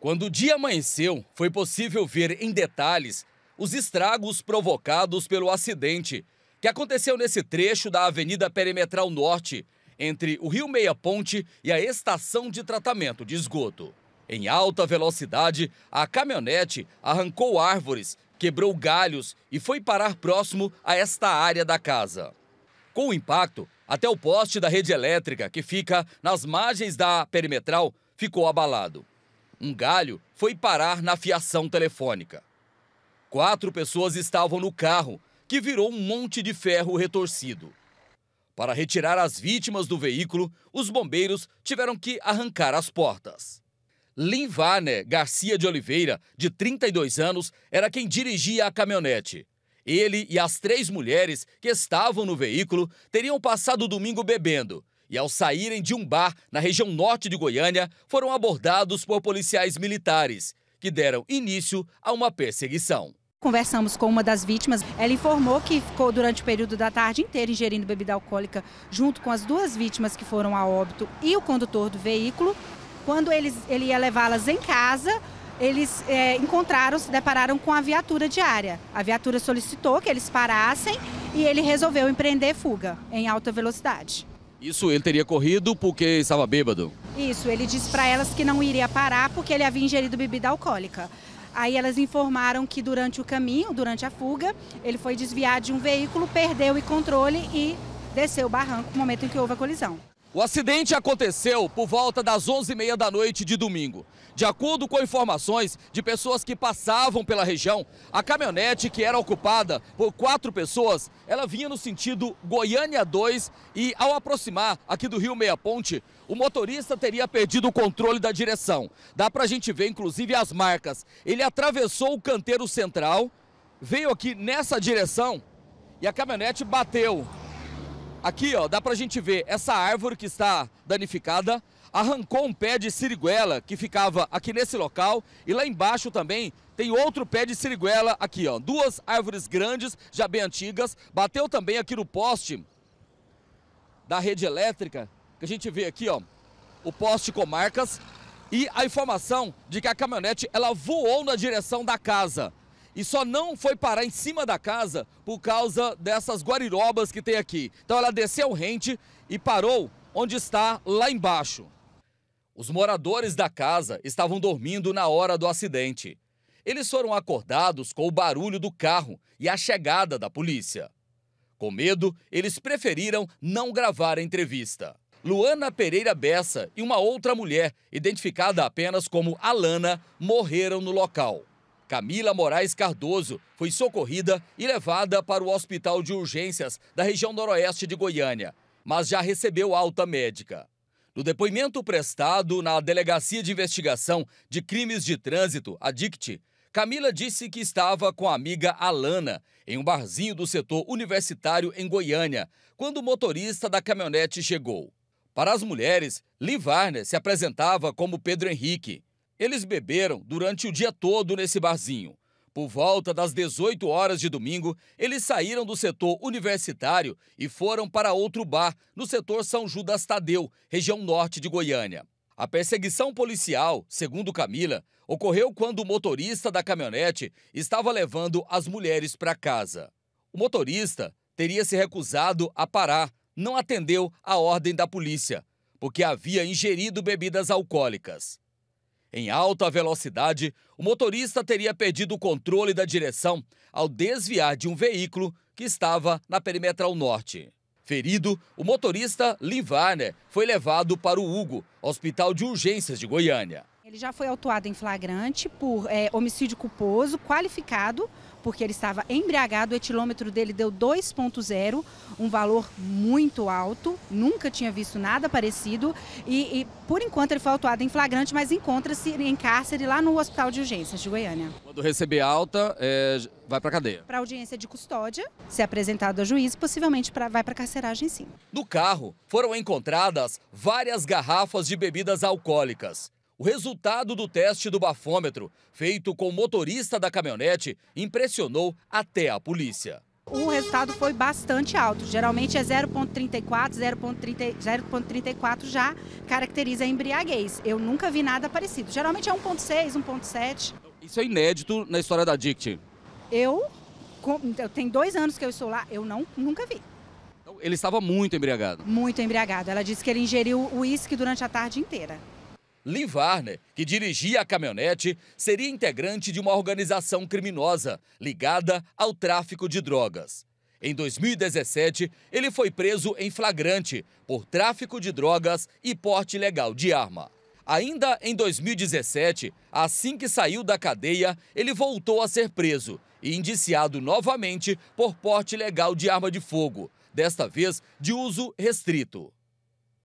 Quando o dia amanheceu, foi possível ver em detalhes os estragos provocados pelo acidente que aconteceu nesse trecho da Avenida Perimetral Norte, entre o Rio Meia Ponte e a estação de tratamento de esgoto. Em alta velocidade, a caminhonete arrancou árvores, quebrou galhos e foi parar próximo a esta área da casa. Com o impacto, até o poste da rede elétrica, que fica nas margens da perimetral, ficou abalado. Um galho foi parar na fiação telefônica. Quatro pessoas estavam no carro, que virou um monte de ferro retorcido. Para retirar as vítimas do veículo, os bombeiros tiveram que arrancar as portas. Linvane Garcia de Oliveira, de 32 anos, era quem dirigia a caminhonete. Ele e as três mulheres que estavam no veículo teriam passado o domingo bebendo e, ao saírem de um bar na região norte de Goiânia, foram abordados por policiais militares, que deram início a uma perseguição. Conversamos com uma das vítimas. Ela informou que ficou durante o período da tarde inteira ingerindo bebida alcoólica junto com as duas vítimas que foram a óbito e o condutor do veículo. Quando eles, ele ia levá-las em casa, eles é, encontraram, se depararam com a viatura diária. A viatura solicitou que eles parassem e ele resolveu empreender fuga em alta velocidade. Isso ele teria corrido porque estava bêbado? Isso, ele disse para elas que não iria parar porque ele havia ingerido bebida alcoólica. Aí elas informaram que durante o caminho, durante a fuga, ele foi desviado de um veículo, perdeu o controle e desceu o barranco no momento em que houve a colisão. O acidente aconteceu por volta das 11h30 da noite de domingo. De acordo com informações de pessoas que passavam pela região, a caminhonete que era ocupada por quatro pessoas, ela vinha no sentido Goiânia 2 e ao aproximar aqui do Rio Meia Ponte, o motorista teria perdido o controle da direção. Dá pra gente ver inclusive as marcas. Ele atravessou o canteiro central, veio aqui nessa direção e a caminhonete bateu Aqui, ó, dá pra gente ver essa árvore que está danificada, arrancou um pé de siriguela que ficava aqui nesse local e lá embaixo também tem outro pé de siriguela aqui, ó, duas árvores grandes, já bem antigas, bateu também aqui no poste da rede elétrica, que a gente vê aqui, ó, o poste com marcas e a informação de que a caminhonete ela voou na direção da casa e só não foi parar em cima da casa por causa dessas guarirobas que tem aqui. Então ela desceu rente e parou onde está lá embaixo. Os moradores da casa estavam dormindo na hora do acidente. Eles foram acordados com o barulho do carro e a chegada da polícia. Com medo, eles preferiram não gravar a entrevista. Luana Pereira Bessa e uma outra mulher, identificada apenas como Alana, morreram no local. Camila Moraes Cardoso foi socorrida e levada para o Hospital de Urgências da região noroeste de Goiânia, mas já recebeu alta médica. No depoimento prestado na Delegacia de Investigação de Crimes de Trânsito, a DICT, Camila disse que estava com a amiga Alana em um barzinho do setor universitário em Goiânia, quando o motorista da caminhonete chegou. Para as mulheres, Varner se apresentava como Pedro Henrique eles beberam durante o dia todo nesse barzinho. Por volta das 18 horas de domingo, eles saíram do setor universitário e foram para outro bar no setor São Judas Tadeu, região norte de Goiânia. A perseguição policial, segundo Camila, ocorreu quando o motorista da caminhonete estava levando as mulheres para casa. O motorista teria se recusado a parar, não atendeu a ordem da polícia, porque havia ingerido bebidas alcoólicas. Em alta velocidade, o motorista teria perdido o controle da direção ao desviar de um veículo que estava na perimetral norte. Ferido, o motorista Livarner foi levado para o Hugo, Hospital de Urgências de Goiânia. Ele já foi autuado em flagrante por é, homicídio culposo qualificado, porque ele estava embriagado, o etilômetro dele deu 2.0, um valor muito alto, nunca tinha visto nada parecido. E, e por enquanto ele foi autuado em flagrante, mas encontra-se em cárcere lá no Hospital de Urgências de Goiânia. Quando receber alta, é, vai para cadeia? Para audiência de custódia, ser é apresentado a juiz, possivelmente pra, vai para carceragem sim. No carro foram encontradas várias garrafas de bebidas alcoólicas. O resultado do teste do bafômetro, feito com o motorista da caminhonete, impressionou até a polícia. O resultado foi bastante alto, geralmente é 0,34, 0,34 já caracteriza a embriaguez. Eu nunca vi nada parecido, geralmente é 1,6, 1,7. Isso é inédito na história da DICT. Eu, eu tenho dois anos que eu estou lá, eu não, nunca vi. Então, ele estava muito embriagado? Muito embriagado. Ela disse que ele ingeriu uísque durante a tarde inteira. Lee Warner, que dirigia a caminhonete, seria integrante de uma organização criminosa ligada ao tráfico de drogas. Em 2017, ele foi preso em flagrante por tráfico de drogas e porte ilegal de arma. Ainda em 2017, assim que saiu da cadeia, ele voltou a ser preso e indiciado novamente por porte ilegal de arma de fogo, desta vez de uso restrito.